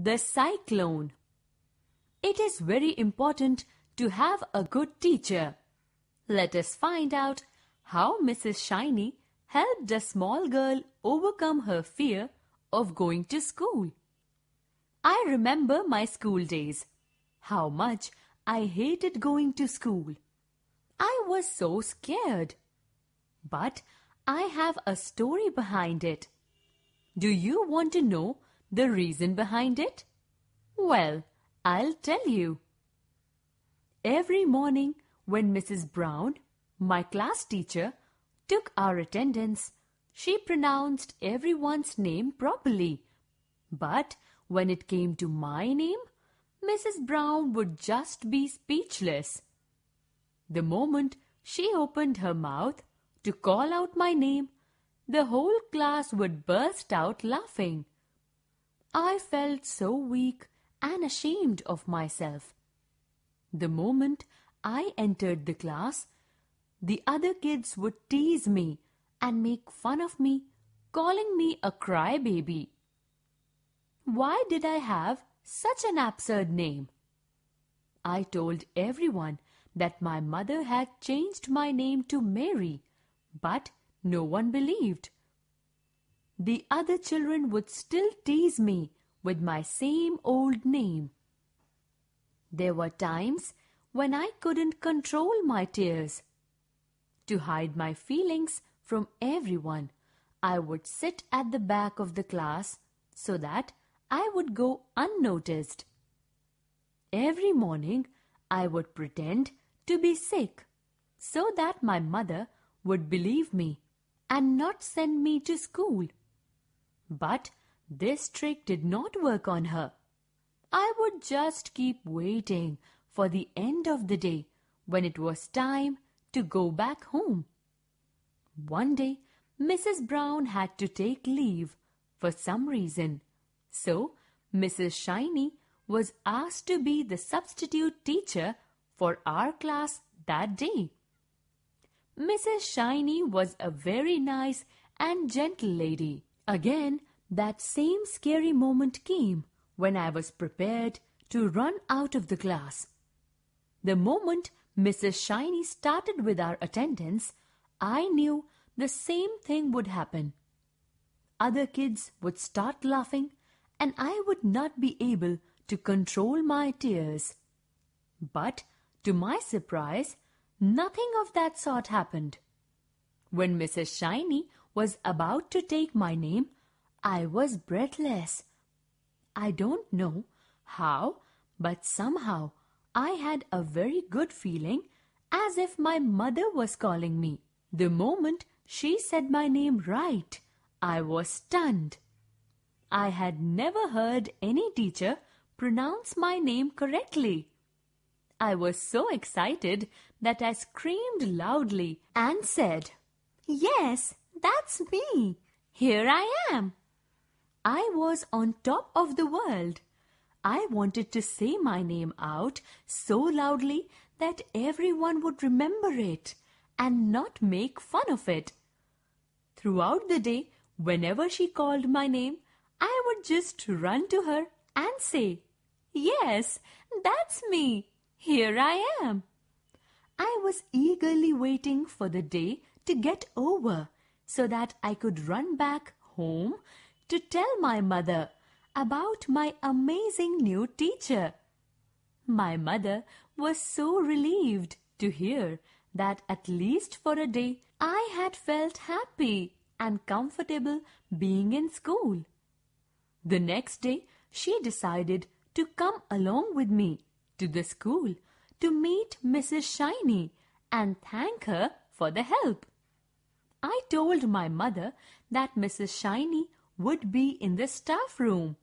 The cyclone. It is very important to have a good teacher. Let us find out how Mrs. Shiny helped a small girl overcome her fear of going to school. I remember my school days. How much I hated going to school. I was so scared. But I have a story behind it. Do you want to know the reason behind it? Well, I'll tell you. Every morning when Mrs. Brown, my class teacher, took our attendance, she pronounced everyone's name properly. But when it came to my name, Mrs. Brown would just be speechless. The moment she opened her mouth to call out my name, the whole class would burst out laughing. I felt so weak and ashamed of myself. The moment I entered the class, the other kids would tease me and make fun of me, calling me a crybaby. Why did I have such an absurd name? I told everyone that my mother had changed my name to Mary, but no one believed the other children would still tease me with my same old name. There were times when I couldn't control my tears. To hide my feelings from everyone, I would sit at the back of the class so that I would go unnoticed. Every morning, I would pretend to be sick so that my mother would believe me and not send me to school. But this trick did not work on her. I would just keep waiting for the end of the day when it was time to go back home. One day, Mrs. Brown had to take leave for some reason. So, Mrs. Shiny was asked to be the substitute teacher for our class that day. Mrs. Shiny was a very nice and gentle lady. Again, that same scary moment came when I was prepared to run out of the class. The moment Mrs. Shiny started with our attendance, I knew the same thing would happen. Other kids would start laughing and I would not be able to control my tears. But to my surprise, nothing of that sort happened. When Mrs. Shiny was about to take my name, I was breathless. I don't know how, but somehow I had a very good feeling as if my mother was calling me. The moment she said my name right, I was stunned. I had never heard any teacher pronounce my name correctly. I was so excited that I screamed loudly and said, Yes, that's me. Here I am. I was on top of the world. I wanted to say my name out so loudly that everyone would remember it and not make fun of it. Throughout the day, whenever she called my name, I would just run to her and say, Yes, that's me. Here I am. I was eagerly waiting for the day to get over so that I could run back home to tell my mother about my amazing new teacher. My mother was so relieved to hear that at least for a day I had felt happy and comfortable being in school. The next day she decided to come along with me to the school to meet Mrs. Shiny and thank her for the help. I told my mother that Mrs. Shiny would be in the staff room.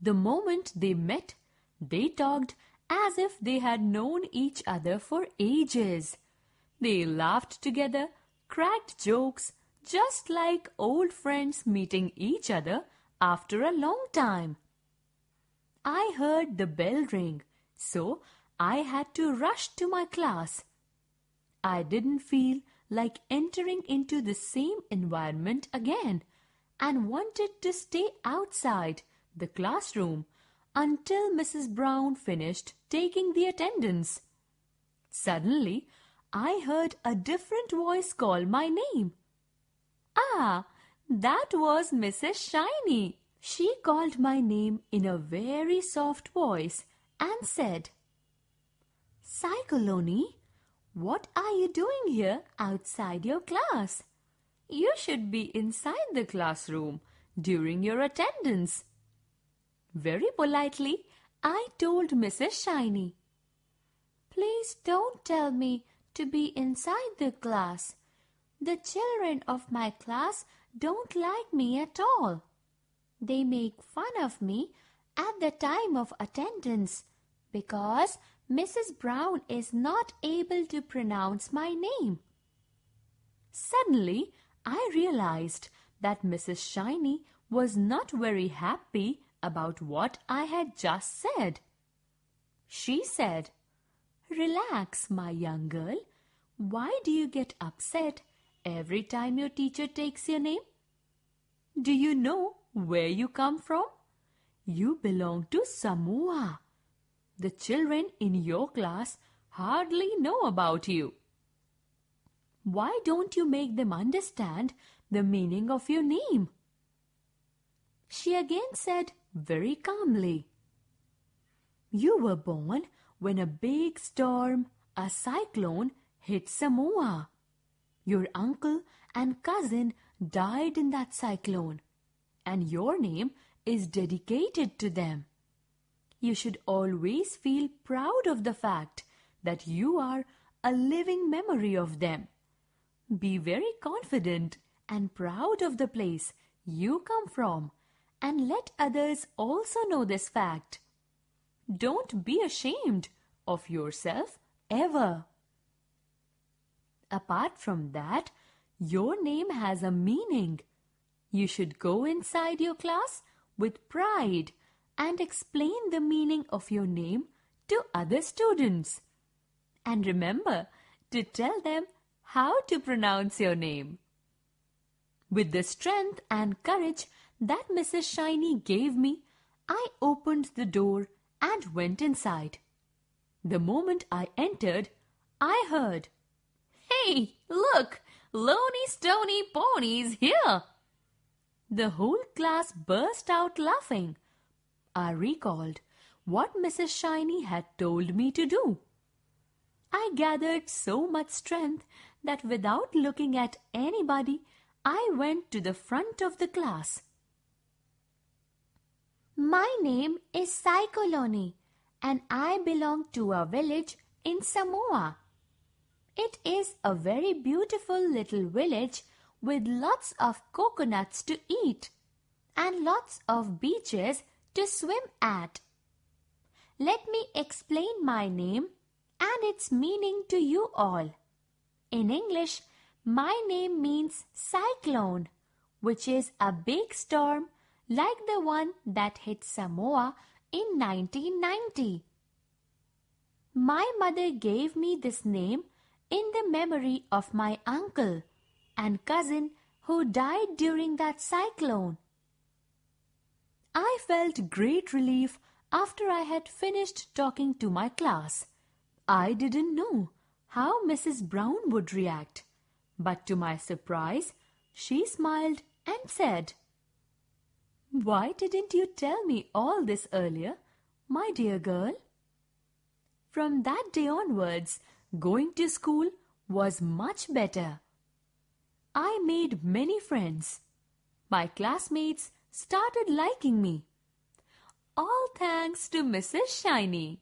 The moment they met, they talked as if they had known each other for ages. They laughed together, cracked jokes, just like old friends meeting each other after a long time. I heard the bell ring, so I had to rush to my class. I didn't feel like entering into the same environment again and wanted to stay outside the classroom until Mrs. Brown finished taking the attendance. Suddenly, I heard a different voice call my name. Ah, that was Mrs. Shiny. She called my name in a very soft voice and said, Cyclone, what are you doing here outside your class? You should be inside the classroom during your attendance. Very politely, I told Mrs. Shiny. Please don't tell me to be inside the class. The children of my class don't like me at all. They make fun of me at the time of attendance because Mrs. Brown is not able to pronounce my name. Suddenly, I realized that Mrs. Shiny was not very happy about what I had just said. She said, Relax, my young girl. Why do you get upset every time your teacher takes your name? Do you know where you come from? You belong to Samoa. The children in your class hardly know about you. Why don't you make them understand the meaning of your name? She again said very calmly, You were born when a big storm, a cyclone, hit Samoa. Your uncle and cousin died in that cyclone, and your name is dedicated to them. You should always feel proud of the fact that you are a living memory of them. Be very confident and proud of the place you come from and let others also know this fact. Don't be ashamed of yourself ever. Apart from that, your name has a meaning. You should go inside your class with pride and explain the meaning of your name to other students. And remember to tell them how to pronounce your name. With the strength and courage that Mrs. Shiny gave me, I opened the door and went inside. The moment I entered, I heard, Hey, look! Lonely Stony Pony's here! The whole class burst out laughing I recalled what Mrs. Shiny had told me to do. I gathered so much strength that without looking at anybody, I went to the front of the class. My name is Saikoloni and I belong to a village in Samoa. It is a very beautiful little village with lots of coconuts to eat and lots of beaches to swim at. Let me explain my name and its meaning to you all. In English, my name means cyclone, which is a big storm like the one that hit Samoa in 1990. My mother gave me this name in the memory of my uncle and cousin who died during that cyclone. I felt great relief after I had finished talking to my class. I didn't know how Mrs. Brown would react, but to my surprise, she smiled and said, Why didn't you tell me all this earlier, my dear girl? From that day onwards, going to school was much better. I made many friends. My classmates started liking me. All thanks to Mrs. Shiny.